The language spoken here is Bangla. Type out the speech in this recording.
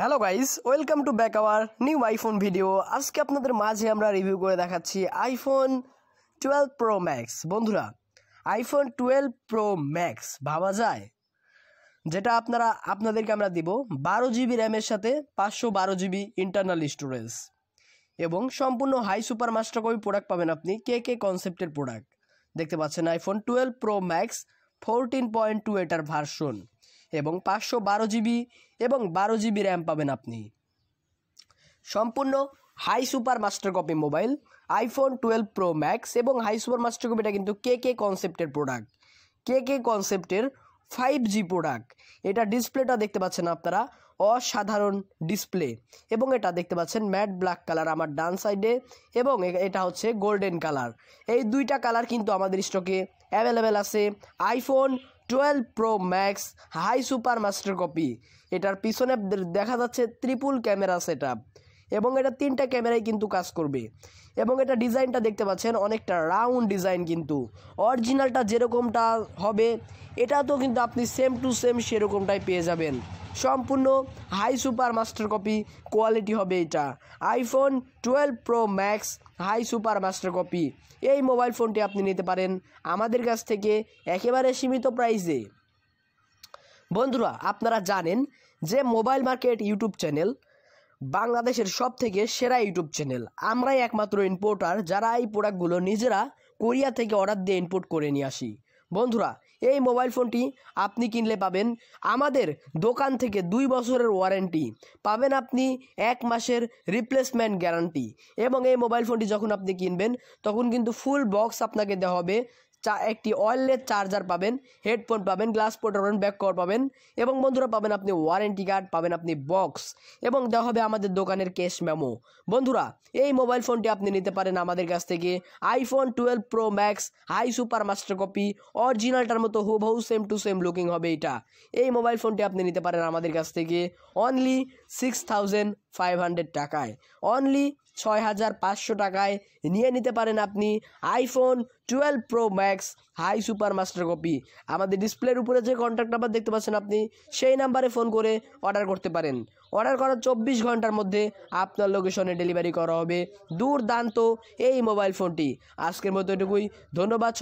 hello guys welcome to back our new iPhone video আজকে আপনাদের মাঝে আমরা রিভিউ করে দেখাচ্ছি আইফোন টুয়েলভ প্রো ম্যাক্স বন্ধুরা আইফোন টুয়েলভ প্রো ম্যাক্স ভাবা যায় যেটা আপনারা আপনাদেরকে আমরা দিব বারো জিবি র্যামের সাথে পাঁচশো বারো জিবি ইন্টারনাল স্টোরেজ এবং সম্পূর্ণ high super master copy product পাবেন আপনি কে কে কনসেপ্টের প্রোডাক্ট দেখতে পাচ্ছেন iPhone twelve pro max fourteen point two এটার ভার্সন এবং পাঁচশো বারো জিবি এবং বারো জিবি র্যাম পাবেন আপনি সম্পূর্ণ high super master copy mobile iPhone twelve pro max এবং হাই সুপার মাস্টার কপিটা কিন্তু কে কে কনসেপ্টের প্রোডাক্ট কে কে কনসেপ্টের ফাইভ জি প্রোডাক্ট এটা ডিসপ্লেটা দেখতে পাচ্ছেন আপনারা অসাধারণ ডিসপ্লে এবং এটা দেখতে পাচ্ছেন ম্যাট ব্ল্যাক কালার আমার ডান সাইডে এবং এটা হচ্ছে গোল্ডেন কালার এই দুইটা কালার কিন্তু আমাদের স্টকে অ্যাভেলেবেল আছে iPhone twelve pro max high super master copy এটার পিছনে দেখা যাচ্ছে ত্রিপুল ক্যামেরা সেট এবং এটা তিনটা ক্যামেরায় কিন্তু কাজ করবে এবং এটা ডিজাইনটা দেখতে পাচ্ছেন অনেকটা রাউন্ড ডিজাইন কিন্তু অরিজিনালটা যেরকমটা হবে এটা তো কিন্তু আপনি সেম টু সেম সেরকমটাই পেয়ে যাবেন সম্পূর্ণ high super master copy quality হবে এটা iPhone twelve pro max high super master copy এই মোবাইল ফোনটি আপনি নিতে পারেন আমাদের কাছ থেকে একেবারে সীমিত প্রাইসে বন্ধুরা আপনারা জানেন যে মোবাইল মার্কেট ইউটিউব চ্যানেল বাংলাদেশের সব থেকে সেরা ইউটিউব চ্যানেল আমরাই একমাত্র ইম্পোর্টার যারা এই প্রোডাক্টগুলো নিজেরা কোরিয়া থেকে অর্ডার দিয়ে ইম্পোর্ট করে নিয়ে আসি বন্ধুরা এই মোবাইল ফোনটি আপনি কিনলে পাবেন আমাদের দোকান থেকে দুই বছরের ওয়ারেন্টি পাবেন আপনি এক মাসের রিপ্লেসমেন্ট গ্যারান্টি এবং এই মোবাইল ফোনটি যখন আপনি কিনবেন তখন কিন্তু ফুল বক্স আপনাকে দেওয়া হবে চা একটি ওয়্যারলেস চার্জার পাবেন হেডফোন পাবেন গ্লাস পোর্টার পাবেন ব্যাক কভার পাবেন এবং বন্ধুরা পাবেন আপনি ওয়ারেন্টি কার্ড পাবেন আপনি বক্স এবং দেওয়া হবে আমাদের দোকানের ক্যাশ মেমো বন্ধুরা এই মোবাইল ফোনটি আপনি নিতে পারেন আমাদের কাছ থেকে iPhone twelve pro max high super master copy অরিজিনালটার মতো হু সেম টু সেম লুকিং হবে এটা এই মোবাইল ফোনটি আপনি নিতে পারেন আমাদের কাছ থেকে only six thousand five hundred টাকায় অনলি ছয় হাজার পাঁচশো টাকায় নিয়ে নিতে পারেন আপনি iPhone twelve pro max high super master copy আমাদের ডিসপ্লের উপরে যে কন্ট্যাক্ট নাম্বার দেখতে পাচ্ছেন আপনি সেই নাম্বারে ফোন করে অর্ডার করতে পারেন অর্ডার করার চব্বিশ ঘন্টার মধ্যে আপনার লোকেশনে ডেলিভারি করা হবে দুর্দান্ত এই মোবাইল ফোনটি আজকের মতো এটুকুই ধন্যবাদ